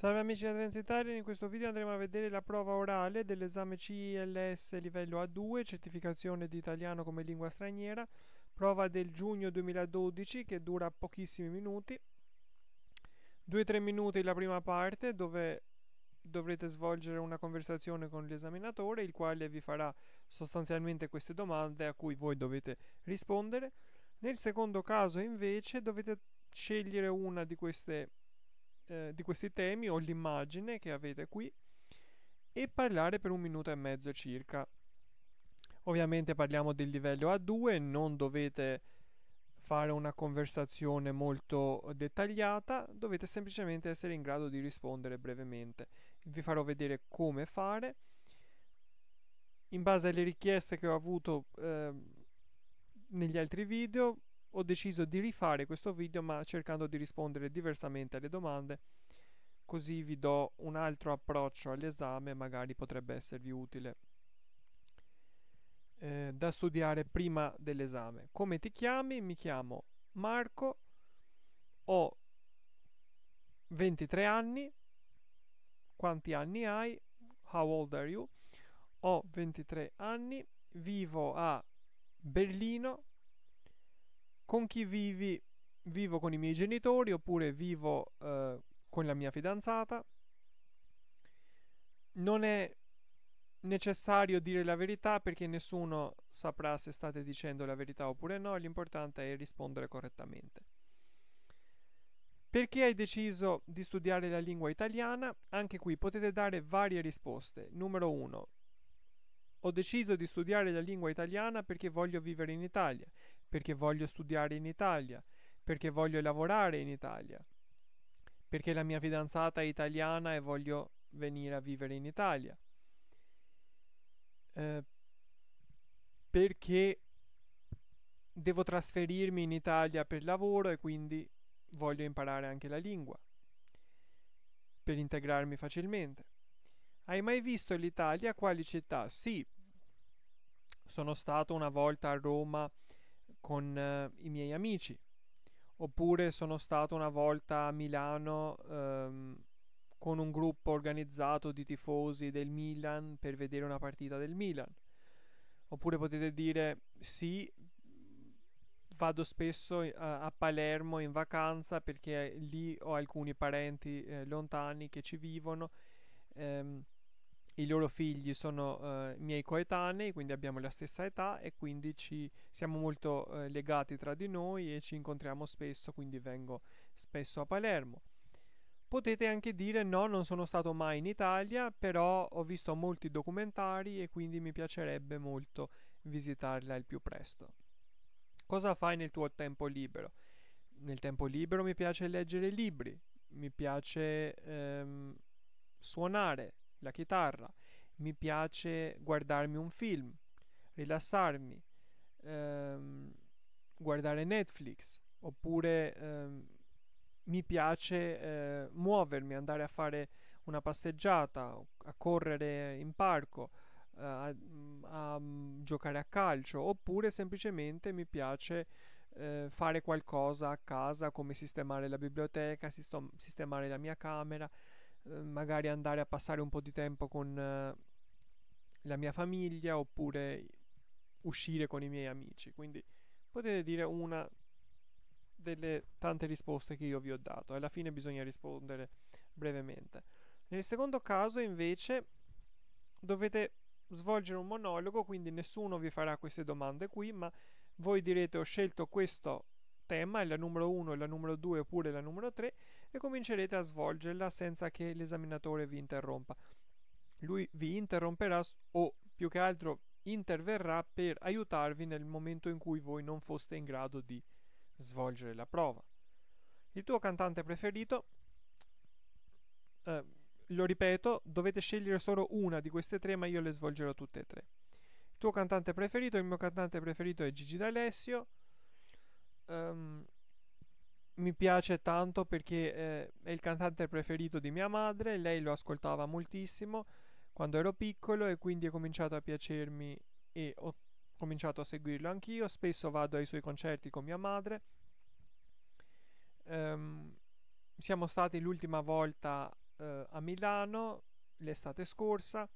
Salve amici di transitari, in questo video andremo a vedere la prova orale dell'esame CLS livello A2, certificazione di italiano come lingua straniera, prova del giugno 2012 che dura pochissimi minuti, 2-3 minuti la prima parte dove dovrete svolgere una conversazione con l'esaminatore il quale vi farà sostanzialmente queste domande a cui voi dovete rispondere. Nel secondo caso invece dovete scegliere una di queste domande eh, di questi temi o l'immagine che avete qui e parlare per un minuto e mezzo circa. Ovviamente parliamo del livello A2, non dovete fare una conversazione molto dettagliata, dovete semplicemente essere in grado di rispondere brevemente. Vi farò vedere come fare. In base alle richieste che ho avuto eh, negli altri video, ho deciso di rifare questo video ma cercando di rispondere diversamente alle domande così vi do un altro approccio all'esame magari potrebbe esservi utile eh, da studiare prima dell'esame come ti chiami? mi chiamo Marco ho 23 anni quanti anni hai? how old are you? ho 23 anni vivo a Berlino con chi vivi? Vivo con i miei genitori oppure vivo eh, con la mia fidanzata? Non è necessario dire la verità perché nessuno saprà se state dicendo la verità oppure no, l'importante è rispondere correttamente. Perché hai deciso di studiare la lingua italiana? Anche qui potete dare varie risposte. Numero 1. Ho deciso di studiare la lingua italiana perché voglio vivere in Italia perché voglio studiare in Italia, perché voglio lavorare in Italia, perché la mia fidanzata è italiana e voglio venire a vivere in Italia, eh, perché devo trasferirmi in Italia per lavoro e quindi voglio imparare anche la lingua, per integrarmi facilmente. Hai mai visto l'Italia? Quali città? Sì, sono stato una volta a Roma, con eh, i miei amici. Oppure sono stato una volta a Milano ehm, con un gruppo organizzato di tifosi del Milan per vedere una partita del Milan. Oppure potete dire sì, vado spesso a, eh, a Palermo in vacanza perché lì ho alcuni parenti eh, lontani che ci vivono. Ehm, i loro figli sono eh, miei coetanei, quindi abbiamo la stessa età e quindi ci siamo molto eh, legati tra di noi e ci incontriamo spesso, quindi vengo spesso a Palermo. Potete anche dire no, non sono stato mai in Italia, però ho visto molti documentari e quindi mi piacerebbe molto visitarla il più presto. Cosa fai nel tuo tempo libero? Nel tempo libero mi piace leggere libri, mi piace ehm, suonare, la chitarra, mi piace guardarmi un film, rilassarmi, ehm, guardare Netflix, oppure ehm, mi piace eh, muovermi, andare a fare una passeggiata, a correre in parco, a, eh, a, a giocare a calcio, oppure semplicemente mi piace eh, fare qualcosa a casa come sistemare la biblioteca, sistem- sistemare la mia camera, eh, magari andare a passare un po' di tempo con eh, la mia famiglia oppure uscire con i miei amici. Quindi potete dire una delle tante risposte che io vi ho dato. Alla fine bisogna rispondere brevemente. Nel secondo caso invece dovete svolgere un monologo, quindi nessuno vi farà queste domande qui, ma voi direte ho scelto questo tema, è la numero 1, la numero 2 oppure la numero 3 e comincerete a svolgerla senza che l'esaminatore vi interrompa. Lui vi interromperà o più che altro interverrà per aiutarvi nel momento in cui voi non foste in grado di svolgere la prova. Il tuo cantante preferito, eh, lo ripeto, dovete scegliere solo una di queste tre, ma io le svolgerò tutte e tre. Il tuo cantante preferito, il mio cantante preferito è Gigi D'Alessio. Um, mi piace tanto perché eh, è il cantante preferito di mia madre, lei lo ascoltava moltissimo quando ero piccolo e quindi è cominciato a piacermi e ho cominciato a seguirlo anch'io, spesso vado ai suoi concerti con mia madre. Um, siamo stati l'ultima volta uh, a Milano l'estate scorsa,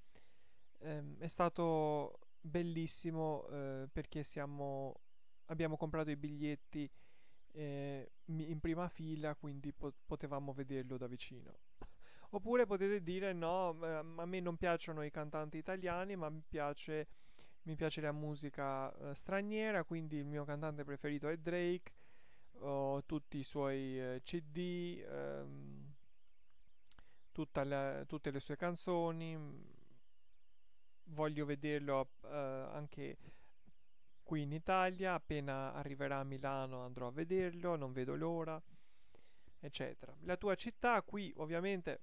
um, è stato bellissimo uh, perché siamo, abbiamo comprato i biglietti eh, in prima fila, quindi po- potevamo vederlo da vicino. Oppure potete dire no, a me non piacciono i cantanti italiani, ma mi piace, mi piace la musica eh, straniera, quindi il mio cantante preferito è Drake, ho tutti i suoi eh, CD, ehm, la, tutte le sue canzoni, voglio vederlo eh, anche qui in Italia, appena arriverà a Milano andrò a vederlo, non vedo l'ora, eccetera. La tua città qui ovviamente,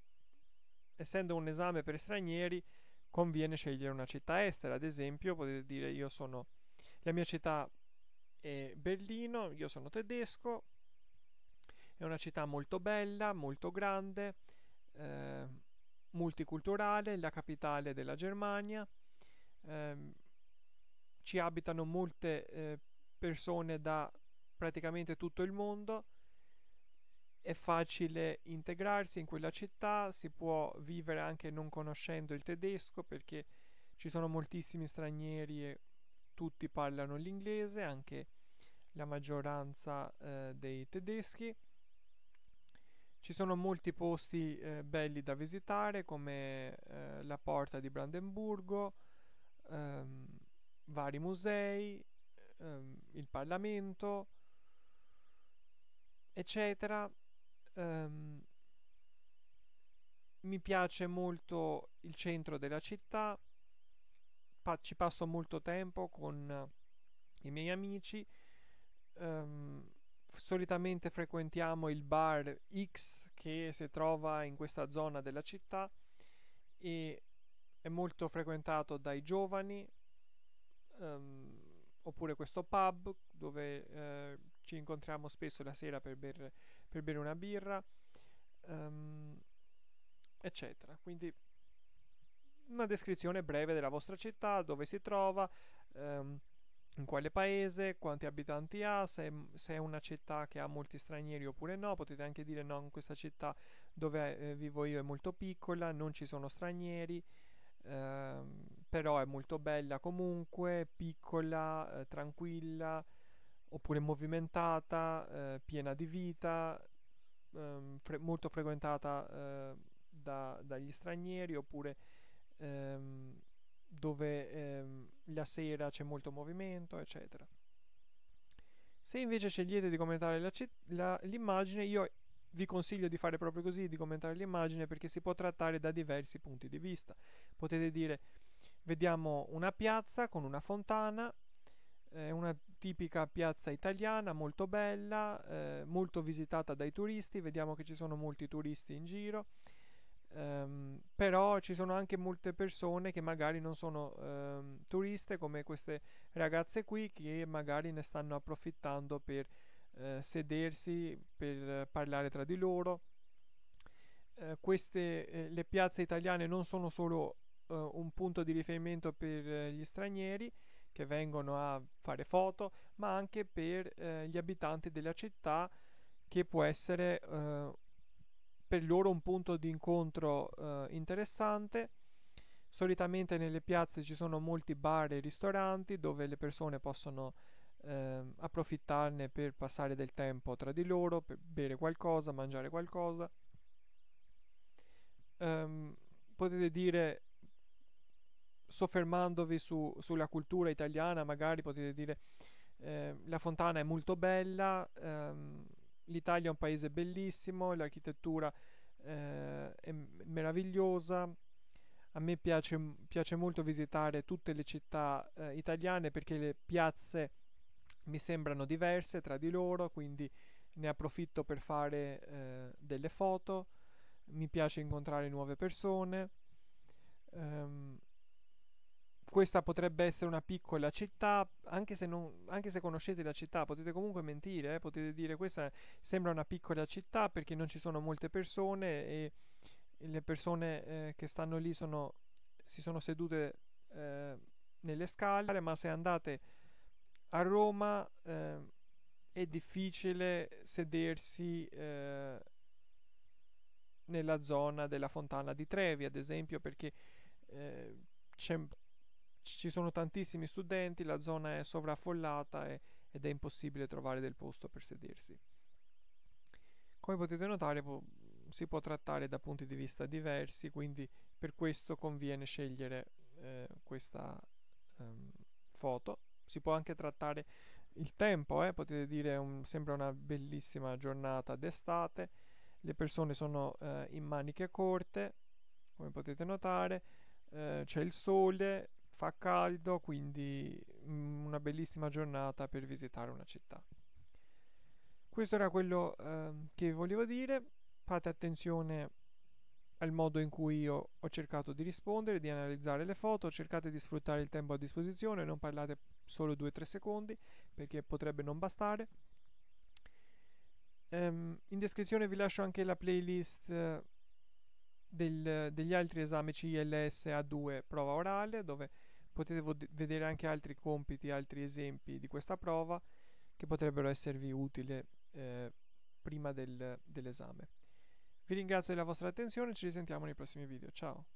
essendo un esame per stranieri, conviene scegliere una città estera, ad esempio potete dire io sono, la mia città è Berlino, io sono tedesco, è una città molto bella, molto grande, eh, multiculturale, la capitale della Germania. Eh, ci abitano molte eh, persone da praticamente tutto il mondo, è facile integrarsi in quella città, si può vivere anche non conoscendo il tedesco perché ci sono moltissimi stranieri e tutti parlano l'inglese, anche la maggioranza eh, dei tedeschi. Ci sono molti posti eh, belli da visitare come eh, la porta di Brandeburgo, ehm, vari musei, ehm, il Parlamento, eccetera. Ehm, mi piace molto il centro della città, pa- ci passo molto tempo con i miei amici. Ehm, solitamente frequentiamo il bar X che si trova in questa zona della città e è molto frequentato dai giovani, um, oppure questo pub dove eh, ci incontriamo spesso la sera per bere, per bere una birra, um, eccetera. Quindi una descrizione breve della vostra città, dove si trova, um, in quale paese, quanti abitanti ha, se, se, è una città che ha molti stranieri oppure no, potete anche dire no, in questa città dove eh, vivo io è molto piccola, non ci sono stranieri. Um, però è molto bella comunque, piccola, eh, tranquilla, oppure movimentata, eh, piena di vita, ehm, fre- molto frequentata eh, da, dagli stranieri, oppure ehm, dove ehm, la sera c'è molto movimento, eccetera. Se invece scegliete di commentare la c- la, l'immagine, io vi consiglio di fare proprio così, di commentare l'immagine perché si può trattare da diversi punti di vista. Potete dire Vediamo una piazza con una fontana, è eh, una tipica piazza italiana, molto bella, eh, molto visitata dai turisti, vediamo che ci sono molti turisti in giro, ehm, però ci sono anche molte persone che magari non sono ehm, turiste come queste ragazze qui che magari ne stanno approfittando per eh, sedersi, per parlare tra di loro. Eh, queste eh, le piazze italiane non sono solo uh, un punto di riferimento per eh, gli stranieri che vengono a fare foto, ma anche per uh, gli abitanti della città che può essere per loro un punto di incontro interessante. Solitamente nelle piazze ci sono molti bar e ristoranti dove le persone possono Ehm, approfittarne per passare del tempo tra di loro, per bere qualcosa, mangiare qualcosa. Ehm, potete dire soffermandovi su, sulla cultura italiana, magari potete dire eh, la fontana è molto bella, ehm, l'Italia è un paese bellissimo, l'architettura eh, è meravigliosa. A me piace, piace, molto visitare tutte le città eh, italiane perché le piazze mi sembrano diverse tra di loro, quindi ne approfitto per fare eh, delle foto. Mi piace incontrare nuove persone. Ehm, questa potrebbe essere una piccola città, anche se, non, anche se, conoscete la città potete comunque mentire, eh? potete dire questa sembra una piccola città perché non ci sono molte persone e le persone eh, che stanno lì sono, si sono sedute eh, nelle scale, ma se andate a Roma eh, è difficile sedersi eh, nella zona della fontana di Trevi, ad esempio, perché eh, c'è ci sono tantissimi studenti, la zona è sovraffollata e, ed è impossibile trovare del posto per sedersi. Come potete notare po- si può trattare da punti di vista diversi, quindi per questo conviene scegliere eh, questa ehm, foto. Si può anche trattare il tempo, eh? potete dire un, sembra una bellissima giornata d'estate, le persone sono eh, in maniche corte, come potete notare, eh, c'è il sole, fa caldo, quindi mm, una bellissima giornata per visitare una città. Questo era quello eh, che volevo dire, fate attenzione al modo in cui io ho cercato di rispondere, di analizzare le foto, cercate di sfruttare il tempo a disposizione, non parlate solo 2-3 secondi perché potrebbe non bastare. Um, in descrizione vi lascio anche la playlist del, degli altri esami CLS A2 prova orale dove potete vo- vedere anche altri compiti, altri esempi di questa prova che potrebbero esservi utili eh, prima del, dell'esame. Vi ringrazio della vostra attenzione, ci risentiamo nei prossimi video, ciao!